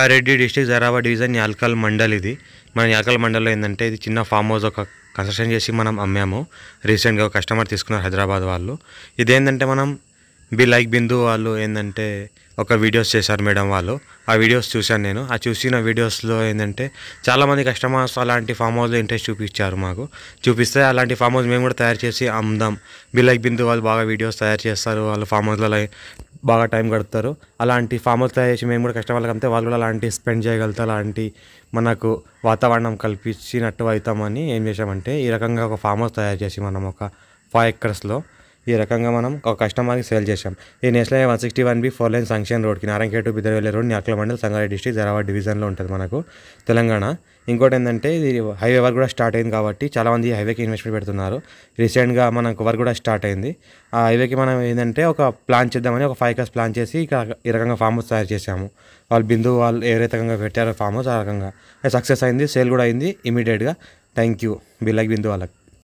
Rangareddy district జరాబా division Yalkal mandal ఇది మన యాల్కల్ మండల్లో ఏంటంటే ఇది చిన్న ఫామ్ హౌస్ ఒక కన్స్ట్రక్షన్ చేసి మనం అమ్మాము రీసెంట్గా కస్టమర్ తీసుకున్నారు హైదరాబాద్ వాళ్ళు ఇదేంటంటే మనం బి లైక్ బిందు వాళ్ళు ఏంటంటే ఒక వీడియోస్ చేశారు మేడం వాళ్ళు ఆ వీడియోస్ చూశాను నేను ఆ చూసిన వీడియోస్లో ఏంటంటే చాలామంది కస్టమర్స్ అలాంటి ఫామ్ హౌస్లో ఇంట్రెస్ట్ చూపించారు మాకు చూపిస్తే అలాంటి ఫామ్ హౌస్ మేము కూడా తయారు చేసి అమ్దాం బి లైక్ బిందు వాళ్ళు బాగా వీడియోస్ తయారు చేస్తారు వాళ్ళు ఫామ్ హౌస్లో బాగా టైం గడుపుతారు అలాంటి ఫామ్ హౌస్ తయారు చేసి మేము కూడా వాళ్ళకి అంతే వాళ్ళు కూడా అలాంటి స్పెండ్ చేయగలుగుతారు అలాంటి మనకు వాతావరణం కల్పించినట్టు అవుతామని ఏం చేసామంటే ఈ రకంగా ఒక ఫామ్ హౌస్ తయారు చేసి మనం ఒక ఫైవ్ ఎకర్స్లో ఈ రకంగా మనం ఒక కస్టమర్కి సేల్ చేశాం ఈ national one sixty one B four line junction రోడ్కి Narayankhed to road Nyalkal mandal Sangareddy district Zaheerabad డివిజన్లో ఉంటుంది మనకు తెలంగాణ ఇంకోటి ఏంటంటే ఇది హైవే వర్క్ కూడా స్టార్ట్ అయింది కాబట్టి చాలామంది హైవేకి ఇన్వెస్ట్మెంట్ పెడుతున్నారు రీసెంట్గా మనకు వర్క్ కూడా స్టార్ట్ అయింది ఆ హైవేకి మనం ఏంటంటే ఒక ప్లాన్ చేద్దామని ఒక ఫైవ్ కస్ ప్లాన్ చేసి ఈ రకంగా ఫామ్ హౌస్ తయారు చేశాము వాళ్ళు బిందు వాళ్ళు ఏ రకంగా పెట్టారో ఫామ్ హౌస్ ఆ రకంగా సక్సెస్ అయింది సేల్ కూడా అయింది ఇమీడియట్గా థ్యాంక్ యూ బిల్లకి బిందు వాళ్ళకి